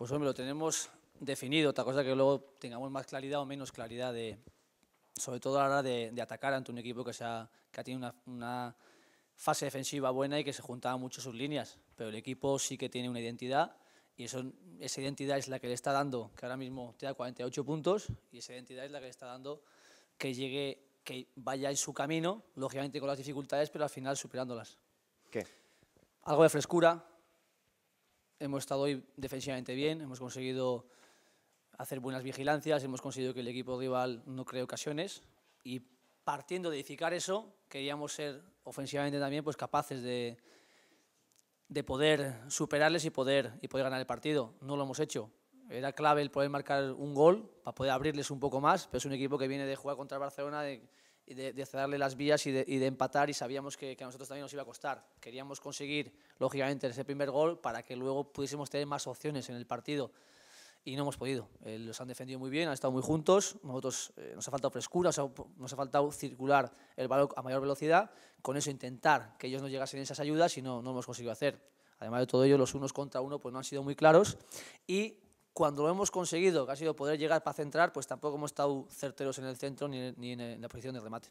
Pues hombre, lo tenemos definido, otra cosa que luego tengamos más claridad o menos claridad, de, sobre todo a la hora de, atacar ante un equipo que, sea, que ha tenido una, fase defensiva buena y que se juntaban mucho sus líneas, pero el equipo sí que tiene una identidad y eso, esa identidad es la que le está dando, que ahora mismo te 48 puntos, y esa identidad es la que le está dando que llegue, que vaya en su camino, lógicamente con las dificultades, pero al final superándolas. ¿Qué? Algo de frescura, hemos estado hoy defensivamente bien, hemos conseguido hacer buenas vigilancias, hemos conseguido que el equipo rival no cree ocasiones y partiendo de edificar eso, queríamos ser ofensivamente también pues capaces de, de poder superarles y poder, y poder ganar el partido. No lo hemos hecho. Era clave el poder marcar un gol para poder abrirles un poco más, pero es un equipo que viene de jugar contra Barcelona, de, de, de las vías y de, empatar y sabíamos que, que, a nosotros también nos iba a costar. Queríamos conseguir, lógicamente, ese primer gol para que luego pudiésemos tener más opciones en el partido y no hemos podido. Eh, los han defendido muy bien, han estado muy juntos, nosotros eh, nos ha faltado frescura, nos ha faltado circular el balón a mayor velocidad, con eso intentar que ellos no llegasen esas ayudas y no, no hemos conseguido hacer. Además de todo ello, los unos contra uno pues, no han sido muy claros y cuando lo hemos conseguido, que ha sido poder llegar para centrar, pues tampoco hemos estado certeros en el centro ni, en la posición de remate.